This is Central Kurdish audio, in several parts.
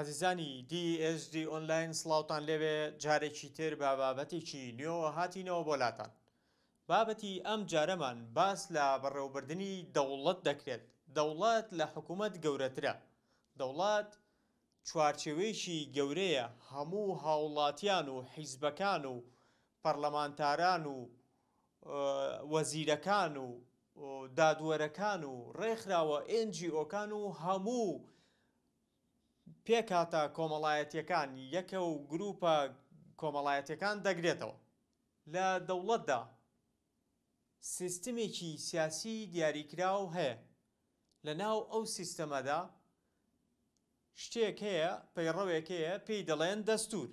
عزیزانی دیSD ئۆنلاین سلااوان لەوێ جارێکی تر با بابەتێکی نوێوە هاتینەوە بۆلاتان بابەتی ئەم جارەمان باس لە بەڕێوبردننی دەوڵەت دەکرێت دەوڵات لە حکوومەت گەورەترە دەوڵات چوارچێوێکی گەورەیە هەموو هاوڵاتیان و حیزبەکان و پەرلەمانتاران و وەزیرەکان و دادوەرەکان و ڕێکخراوە ئنجی ئۆکان و هەموو پێکاتە کۆمەڵایەتیەکانی یەکە و گروپە کۆمەڵایەتەکان دەگرێتەوە لە دەوڵەتدا سیستمێکی سیاسی دیاریکراو هەیە لە ناو ئەو سیستەمەدا شتێک هەیە پەیڕەوێک هەیە پێی دەڵێن دەستور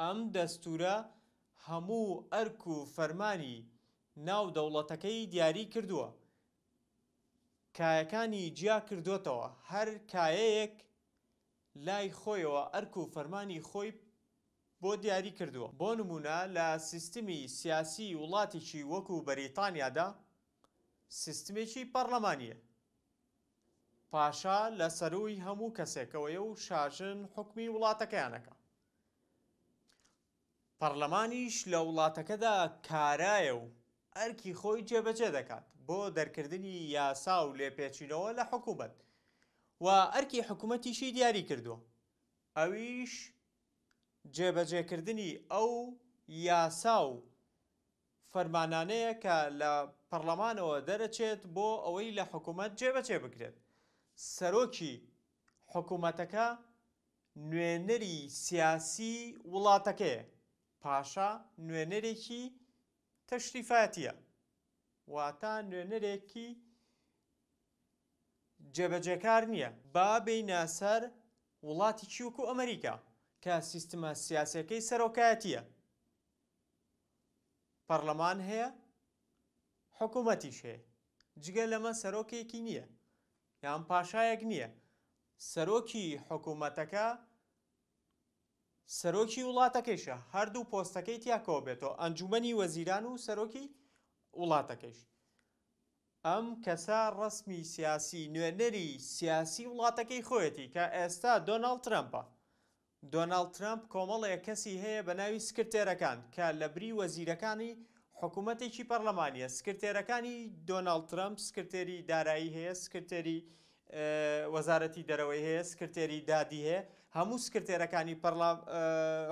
ئەم دەستورە هەموو ئەرک و فەرمانی ناو دەوڵەتەکەی دیاری کردووە کایەکانی جیا کردوتەوە هەر کایەیەک لای خۆیەوە ئەرک و فەرمانی خۆی بۆ دیاری کردووە بۆ نمونە لە سیستمی سیاسی وڵاتێکی وەکو بەریتانیادا سیستمێکی پەرلەمانیە پاشا لە سەروی هەموو کەسێکەوەیە و شاژن حکمی وڵاتەکەیانەکە پەرلەمانیش لە وڵاتەکەدا کارایە و ئەرکی خۆی جێبەجێ دەکات بۆ دەرکردنی یاسا و لێپێچینەوە لە حکوومەت و ئەرکی حکوومەتیشی دیاری کردووە ئەویش جێبەجێکردنی ئەو یاسا و فەرمانانەیە کە لە پەرلەمانەوە دەرەچێت بۆ ئەوەی لە حکوومەت جێبەجێ بکرێت سەرۆکی حکوومەتەکە نوێنەری سیاسی وڵاتەکەیە پاشا نوێنەرێکی تەشریفاتیە واتە نوێنەرێکی جێبەجێکار نییە بابی ناسەر وڵاتی چیوکو ئەمریکا کە سیستمە سیاسەکەی سەرۆکایەتیە پەرلەمان هەیە حکوومەتیش هەیە جگە لەمە سەرۆکێکی نییە یان پاشایەک نییە سەرۆکی حکوومەتەکە سەرۆکی وڵاتەکەیشە هەردوو پۆستەکەی تیاکەوە بێتەوە ئەنجومی وەزیران و سەرۆکی وڵاتەکەش ئەم کەسە ڕسمی سیاسی نوێنەری سیاسی وڵاتەکەی خۆەتی کە ئێستا دۆناڵ ترمپە دۆناڵ ترمپ کۆمەڵێک کەسی هەیە بە ناوی سکرتێرەکان کە لە بری وەزیرەکانی حکوومەتێکی پەرلەمانیە سکرتێرەکانی دۆناڵ ترمپ سکرتێری دارایی هەیە سکرتێری وەزارەتی دەرەوەی هەیە سکرتێری دادی هەیە هەموو سکرتێرەکانی پەرلا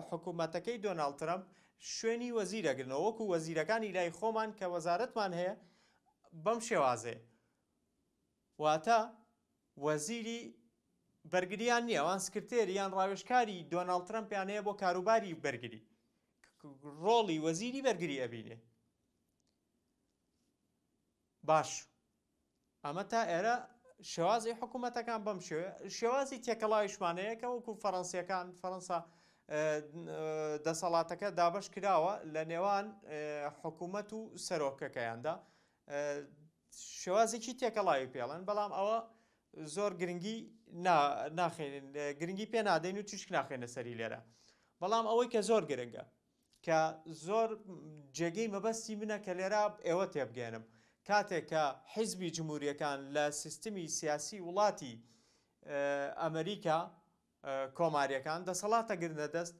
حکوومەتەکەی دۆناڵترم شوێنی وەزیرەگرنەوە وەکو وەزیرەکانی لای خۆمان کە وەزارتمان هەیە بەم شێوازێ واتە وەزیری بەرگریان نییە ئەوان سکرتێریان ڕاوێشکاری دۆناڵ ترمپیانەیە بۆ کاروباری بەرگری ڕۆڵی وەزیری بەرگری ئەبینێ باش ئەمە تا ئێرە شێوازی حکوومەتەکان بەم شێوازی تێکەڵایشمانەیەکە وەکو فەڕەنسیەکان فەرەنسا دەسەڵاتەکە دابش کراوە لە نێوان حکوومەت و سەرۆکەکەیاندا شێوازێکی تێکەڵاوی پێڵێن بەڵام ئەوە زۆر گرنگی ناخێنن گرنگی پێ نادەین و توشک ناخێنە سەری لێرە بەڵام ئەوەی کە زۆر گرنگە کە زۆر جێگەی مەبەستی منە کە لێرا ئێوە تێبگەێنم کاتێک کە حیزبی جمهوریەکان لە سیستمی سیاسی وڵاتی ئەمریکا کۆماریەکان دەسەڵاتە گرنە دەست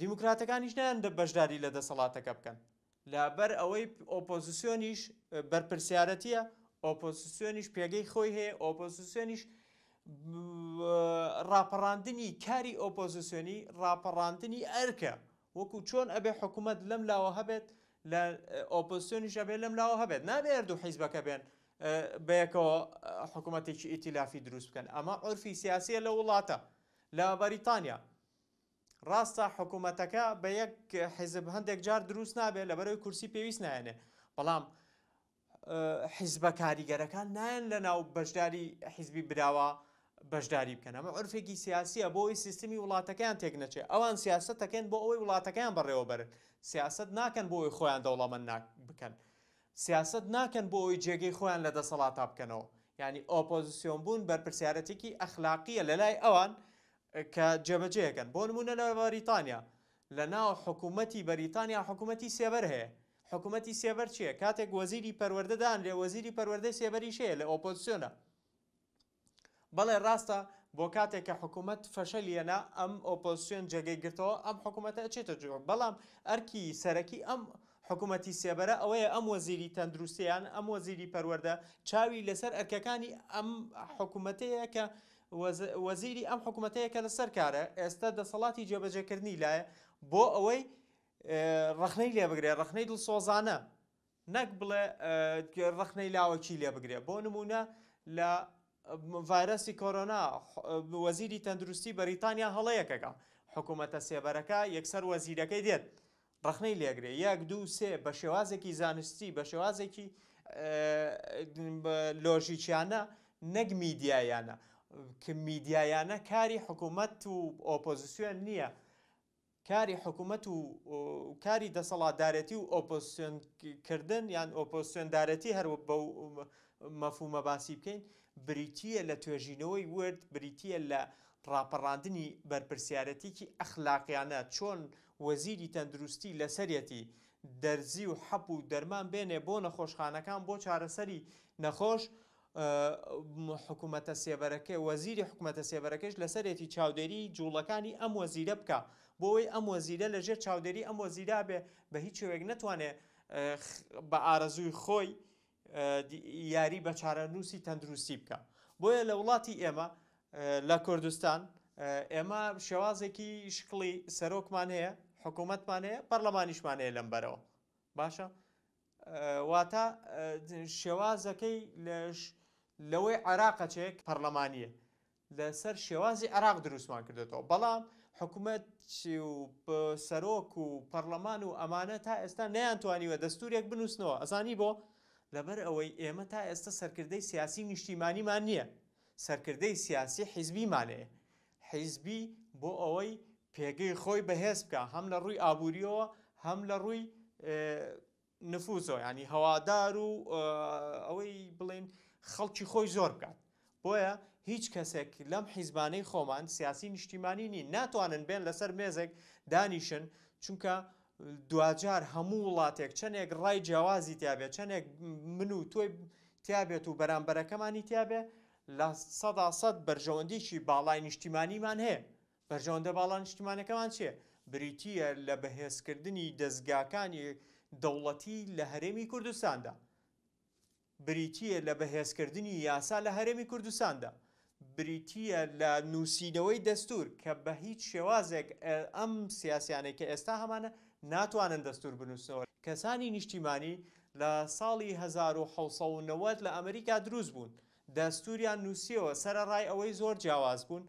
دیموکراتەکانیش نیان بەشداری لە دەسەڵاتەکە بکەن لابەر ئەوەی ئۆپۆزیسیۆنیش بەرپرسیارەتیە ئۆپۆزیسیۆنیش پێگەی خۆی هەیە ئۆپۆزیسیۆنیش ڕاپەڕاندنی کاری ئۆپۆزیسیۆنی ڕاپەڕاندنی ئەرکە وەکو چۆن ئەبێ حکوومەت لەم لاوە هەبێت لە ئۆپۆسیۆنیشە بێ لەم لاوە هەبێت نابێت دوو حیزبەکە بێن بەیەکەوە حکوومەتێکی ئیتیلافی دروست بکەن ئەمە عرفی سیاسیە لە وڵاتە لە بەریتانیا ڕاستە حکوومەتەکە بە یەک حیزب هەندێک جار دروست نابێت لە بەرەوەی کورسی پێویست نایەنێ بەڵام حیزبە کاریگەرەکان نایەن لە ناو بەشداری حیزبی براوە بەشداری بکەن ئەمە عرفێکی سیاسیە بۆ ئەوی سیستمی وڵاتەکەیان تێک نەچێت ئەوان سیاستەکەن بۆ ئەوەی وڵاتەکەیان بەڕێوەبرن سیاست ناکەن بۆ ئەوی خۆیان دەوڵەمەند بکەن سیاست ناکەن بۆ ئەوی جێگەی خۆیان لە دەسەڵاتا بکەنەوە ینی ئۆپۆزیسیۆن بوون بەرپسیارەتێکی ئەخلاقیە لە لای ئەوان کە جێبەجێەکەن بۆ نمونە لە بەریتانیا لە ناو حکوومەتی بەریتانیا حکوومەتی سێبەر هەیە حکوومەتی سێبەر چیە کاتێک وەزیری پەروەردەدان لێ وەزیری پەروەدە سێبەری شەیە لە ئۆپۆزیسیۆنە بەڵێ ڕاستە بۆ کاتێک کە حکوومەت فەشەلیەنە ئەم ئۆپۆسیۆن جێگەی گرتەوە ئەم حکوومەتە ئەچێتە جووە بەڵام ئەرکی سەرەکی ئەم حکوومەتی سێبەرە ئەوەیە ئەم وەزیری تەندروستیان ئەم وەزیری پەروەەردە چاوی لەسەر ئەرکەکانی ئەم حکوومەتەیە کە وەزیری ئەم حکوومەتەیە کە لەسەر کارە ئێستا دەسەڵاتی جێبەجێکردنی لایە بۆ ئەوەی ڕخنەی لێبگرێ ڕخنەی دڵ سۆزانە نەک بڵێ ڕخنەی لاوەکی لێبگرێ بۆ نمونە لە ڤایرەسی کۆرۆنا وەزیری تەندروستی بەریتانیا هەڵەیەکەکە حکوومەتە سێبەرەکە یەکسەر وەزیرەکەی دێت ڕخنەی لێگرێ یەک دوو سێ بە شێوازێکی زانستی بە شێوازێکی لۆژیچیانە نەک میدیایانە کە میدیایانە کاری حکوومەت و ئۆپۆزیسیۆن نییە کاری حکوومەت و کاری دەسەڵاتدارەتی و ئۆپۆسیۆنکردن یان ئۆپۆسیۆندارەتی هەروە بە مەفومە باسی بکەین بریتە لە توێژینەوەی ورد بریتە لە ڕاپەڕاندنی بەرپسیارەتێکی ئەخلاقیانە چۆن وەزیری تەندروستی لەسەرەتی دەرزی و حەپ و دەرمان بێنێ بۆ نەخۆشخانەکان بۆ چارەسەری نەخۆش حکوومەتە سێبەرەکە وەزیری حکوومەتە سێبەرەکەش لەسەرێتی چاودێری جوڵەکانی ئەم وەزیرە بکە بۆەوەی ئەم وەزیرە لەژێر چاودێری ئەم وەزیرا بێ بە هیچ شوێک نتوانێت بە ئارەزووی خۆی یاری بە چارەنووسی تەندروستی بکە بۆیە لە وڵاتی ئێمە لە کوردستان ئێمە شێوازێکی شکڵی سەرۆکمان هەیە حکوومەتمان هەیە پەرلەمانیشمان هەیە لەمبەرەوە باشە واتە شێوازەکەی لەوەی عراقەچێک پەرلەمانیە لەسەر شێوازی عراق دروستمان کردێتەوە بەڵام حکوومەت و سەرۆک و پەرلەمان و ئەمانە تا ئێستا نەیانتوانیوە دەستوریەک بنووسنەوە ئەزانی بۆ لەبەر ئەوەی ئێمە تا ئێستا سەرکردەی سیاسی نیشتیمانیمان نییە سەرکردەی سیاسی حیزبیمانەیە حیزبی بۆ ئەوەی پێگەی خۆی بەهێز بکە هەم لە ڕووی ئابوووریەوە هەم لە ڕووی نفوزۆ ینی هەوادار و ئەوەی بڵین خەڵکی خۆی زۆر بکات بۆیە هیچ کەسێک لەم حیزبانەی خۆمان سیاسی نیشتیمانی نی ناتوانن بێن لەسەر مێزێک دانیشن چونکە دوجار هەموو وڵاتێک چەندێک ڕای جیاوازی تیاابێت چەندێک من و تۆی تیاابێت و بەرامبەرەکەمانی تیاابێ لە سەدا سەد بەرژەوەندیشی باڵای نیشتیمانیمان هەیە بەرژەوەندە باڵان نیشتیمانەکەمان چیە بریتیە لە بەهێزکردنی دەستگاکانی دەوڵەتی لە هەرێمی کوردستاندا بریتیە لە بەهێزکردنی یاسا لە هەرێمی کوردستاندا بریتە لە نووسینەوەی دەستور کە بە هیچ شێوازێک ئەم سیاسیانێک کە ئێستا هەمانە ناتوانن دەستور بنووسەوە کەسانی نیشتیمانی لە ساڵی 1970 لە ئەمریکا دروست بوون دەستوریان نووسیەوە سەرڕای ئەوەی زۆر جیاواز بوون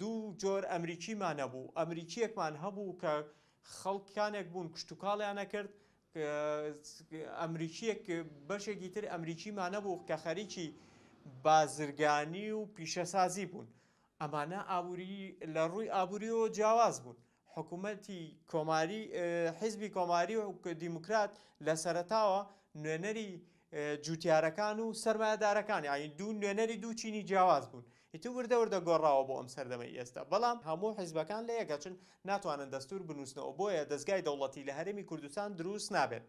دوو جۆر ئەمریکیمان هەبوو ئەمریکیەکمان هەبوو کە خەڵکانێک بوون کشتتوکاڵیان نەکرد ئەمریکیەک بەشێکی تر ئەمریکیمانە بوو کە خەریکی بازرگانی و پیشەسازی بوون ئەمانە ئابووری لە ڕووی ئابووریەوە جیاواز بوون حکوومەتی کۆماری حیزبی کۆماری و دیموکرات لە سەرتاوە نوێنەری جوتیارەکان و سەرمایدارەکانی ئاین دوو نوێنەری دوو چینی جیاواز بوون ئیتو وردەوردە گۆڕاوە بۆ ئەم سەردەمەی ئێستا بەڵام هەموو حیزبەکان لە یەکەچن ناتوانن دەستور بنووسنەوە بۆیە دەستگای دەوڵەتی لە هەرمی کوردستان دروست نابێت.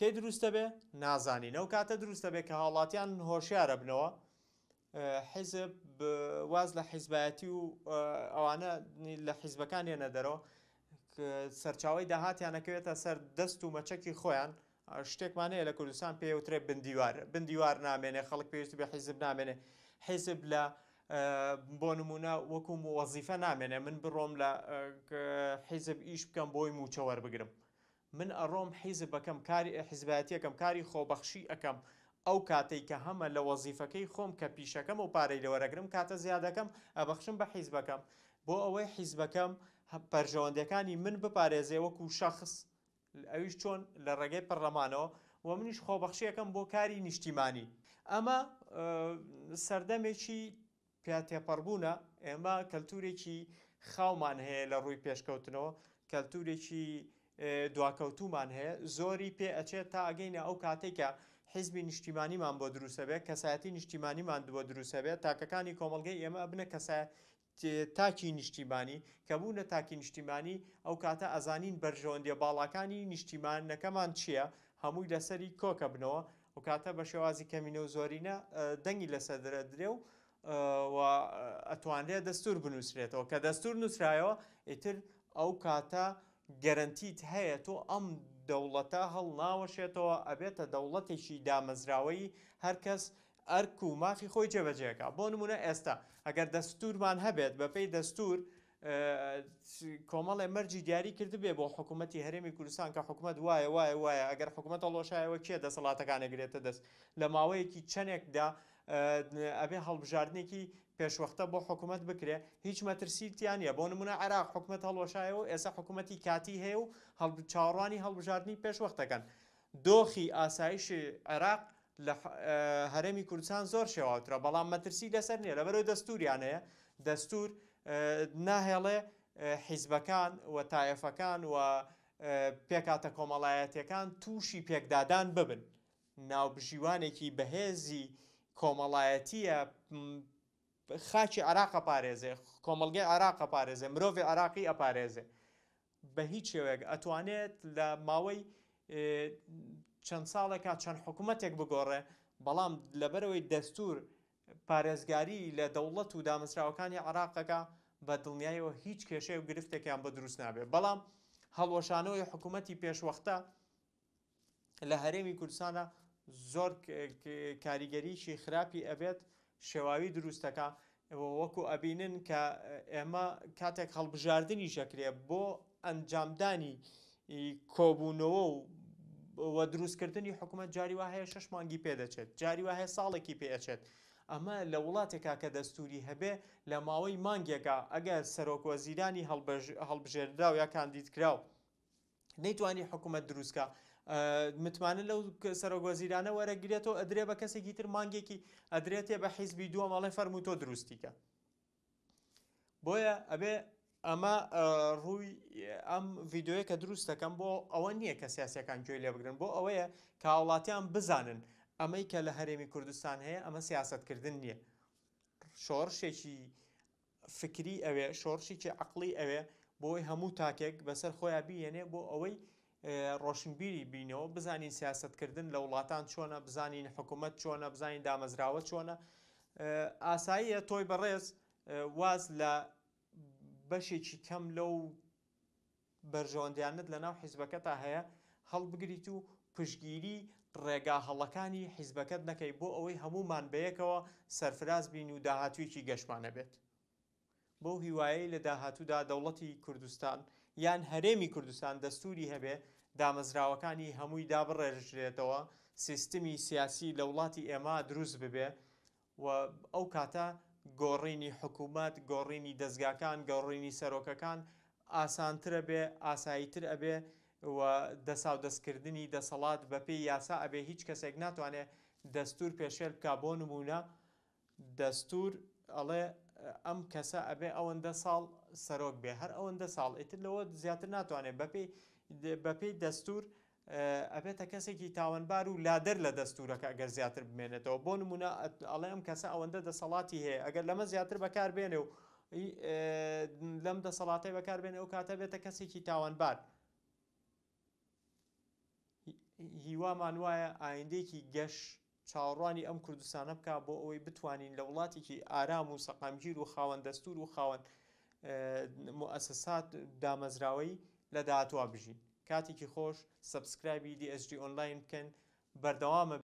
کەی دروستە بێ نازانین ئەو کاتە دروستە بێ کە هاوڵاتیان هۆشیارە بنەوە حیزب واز لە حیزبەتی و ئەوانە لە حیزبەکان ێنە دەرەوە سەرچاوی داهاتیانەکەوێتە سەر دەست و مەچەکی خۆیان شتێکمانەیە لە کوردستان پێوترێ بندیوار بندیوار نامێنێ خەڵک پێویستی بە حیزب نامێنێ حیزب لە بۆ نمونە وەکوم وەزیفە نامێنێ من بڕۆم لە حیزب ئیش بکەم بۆی موچەوەەر بگرم من ئەڕۆم حیزبەکەم کاری حیزبەتیەکەم کاری خۆبەخشی ئەەکەم ئەو کاتێک کە هەمە لە وەزیفەکەی خۆم کە پیشەکەم و پارەی لەوەرەگرم کاتە زیادەکەم ئەبەخشم بە حیزبەکەم بۆ ئەوەی حیزبەکەم پەرژەوەندەکانی من بپارێزێ وەکو شخص ئەویش چۆن لە ڕێگەی پەرلەمانەوە و منیش خۆبەخشیەکەم بۆ کاری نیشتیمانی ئەمە سەردەمێکی پیاتێپەڕبوونە ئێمە کەلتورێکی خاومان هەیە لە ڕووی پێشکەوتنەوە کەلتورێکی دواکەوتومان هەیە زۆری پێ ئەچێت تا ئەگەینە ئەو کاتێکە حیزبی نیشتیمانیمان بۆ دروسەبێت کەسایەتی نیشتیمانیمان بۆ دروسەبێت تاکەکانی کۆمەلگەی ئێمە ئەبنە کەسای تاکی نیشتیمانی کە بوونە تاکی نیشتیمانی ئەو کاتە ئەزانین بەرژەوەندێ باڵاکانی نیشتیمانەکەمان چییە هەمووی لەسەری کۆکە بنەوە و کاتە بە شێوازی کەمینە و زۆرینە دەنگی لەسەر درێ و ئەتوانرێت دەستور بنووسرێتەوە کە دەستور نووسرایەوە ئیتر ئەو کاتە گەرنتیت هەیە تۆ ئەم دەوڵەتە هەڵ ناوەشێتەوە ئەبێتە دەوڵەتێکی دامەزراوەی هەرکەس ئەرک و مافی خۆی جێبەجێەکە بۆ نمونە ئێستا ئەگەر دەستورمان هەبێت بە پێی دەستور کۆمەڵێ مەرجی دیاری کرد بێ بۆ حکوومەتتی هەرێمی کوردستان کە حکوومەت وایە وایە وایە ئەگەر حکوومەتە لۆشایەوە کێ دەسەڵاتەکانە گرێتە دەست لە ماوەیەکی چەندێکدا ئەبێ هەڵبژاردنێکی پێشوەختە بۆ حکوومەت بکرێ هیچ مەترسیتیان یە بۆ نمونە عراق حکوومەت هەڵۆشایەوە ئێستا حکوومەتی کاتی هەیە و هەڵ چاڕوانی هەڵبژاردننی پێشوەختەکەن دۆخی ئاسایش عراق لە هەرمی کوردستان زۆر شێواوترە بەڵام مەترسی لەسەر نیە لە بەرەو دەستوریانەیە دەستور ناهێڵێ حیزبەکان و تایەفەکان و پێکاتە کۆمەڵایەتەکان تووشی پێکدادان ببن ناوبژیوانێکی بەهێزی کۆمەڵایەتیە خاچی عراق ئەپارێزێ کۆمەلگەی عراق ئەپارێزێ مرۆڤی عراقی ئەپارێزێ بە هیچ شێوێک ئەتوانێت لە ماوەی چەند ساڵێکا چەند حکوومەتێک بگۆڕێ بەڵام لەبەرەوەی دەستور پارێزگاری لە دەوڵەت و دامەزراوەکانی عراقەکە بە دڵنیایەوە هیچ کێشەی و گرفتێکیان بە دروست نابێت بەڵام هەڵۆشانەوەی حکوومەتتی پێشوەختە لە هەرێمی کوردستانە زۆر کاریگەریشی خراپی ئەبێت شێواوی دروستەکە وەکو ئەبینن کە ئێمە کاتێک هەڵبژاردننی شەکرێ بۆ ئەنجامدانی کۆبوونەوە و وە دروستکردنی حکوومەت جاری وهەیە شش مانگی پێدەچێت جاری وهەیە ساڵێکی پێەچێت ئەمە لە وڵاتێکا کە دەستوری هەبێ لە ماوەی مانگێکە ئەگەر سەرۆکوەزیرانی هەڵبژێردا و یا کاندیدکرااو نەیتوانی حکوومەت دروستکە متمانە لەو سەرۆگۆزیرانە وەرەگرێتەوە ئەدرێ بە کەسێکی تر مانگێکی ئەدرێتێ بە حیزبی دووە ماڵی فەرموتۆ دروستیکە بۆیە ئەبێ ئەمە ڕووی ئەم ڤیددیوەیە کە دروستەکەم بۆ ئەوە نییە کە سیاسەکان گوێی لێ بگرن بۆ ئەوەیە کاوڵاتیان بزانن ئەمەی کە لە هەرێمی کوردستان هەیە ئەمە سیاستکردن نییە شۆڕشێکی فکری ئەوێ شۆڕشیکی عقلی ئەوێ بۆی هەموو تاکێک بەسەر خۆیان بیێنێ بۆ ئەوەی ڕۆشنبیری بینەوە بزانین سیاستکردن لە وڵاتان چۆنە بزانین حکوومەت چۆنە بزانین دامەزراوە چۆنە ئاساییە تۆی بەڕێز واز لە بەشێکی کەم لەو بەرژۆندیانت لە ناو حیزبەکەتا هەیە هەڵبگریت و پشگیری ڕێگا هەڵەکانی حیزبەکەت نەکەی بۆ ئەوەی هەمومان بەیەکەوە سەرفراز بین و داهاتوویکی گەشمانە بێت بۆ هیوایی لە داهاتوودا دەوڵەتی کوردستان یان هەرێمی کوردستان دەستوری هەبێ دامەزراوەکانی هەمووی دابڕێژرێتەوە سیستمی سیاسی لە وڵاتی ئێمە دروست ببێ و ئەو کاتە گۆڕینی حکوومەت گۆڕینی دەستگاکان گەڕینی سەرۆکەکان ئاسانترە بێ ئاساییتر ئەبێ و دەساو دەستکردنی دەسەڵات بەپی یاسا ئەبێ هیچ کەسێک ناتوانێت دەستور پێشێل کا بۆ نمونە دەستور ئەڵێ ئەم کەسە ئەبێ ئەوەندە ساڵ سەرۆک بێ هەر ئەوەندە ساڵ ئیتر لەوە زیاتر ناتوانێت بەپی بەپی دەستور ئەبێتە کەسێکی تاوانبار و لادەر لە دەستورەکە ئەگەر زیاتر بمێنێتەوە بۆ نمونە ئەڵێ ئەم کەسە ئەوەندە دەسەڵاتی هەیە ئەگەر لەمە زیاتر بەکار بێنێ و لەم دەسەڵاتی بەکار بێنێ ئەو کاتە بێتە کەسێکی تاوانبار. هیوامان وایە ئایندێکی گەش چاڕوانی ئەم کوردستانە بکە بۆ ئەوەی بتوانین لە وڵاتێکی ئارام و سەقامگیر و خاوەن دەستور و خاوەن مؤسسات دامەزراوەی لە داهاتوا بژین کاتێکی خۆش سبسکرایبی دیSG ئۆنلاین بکەن بەردەوامە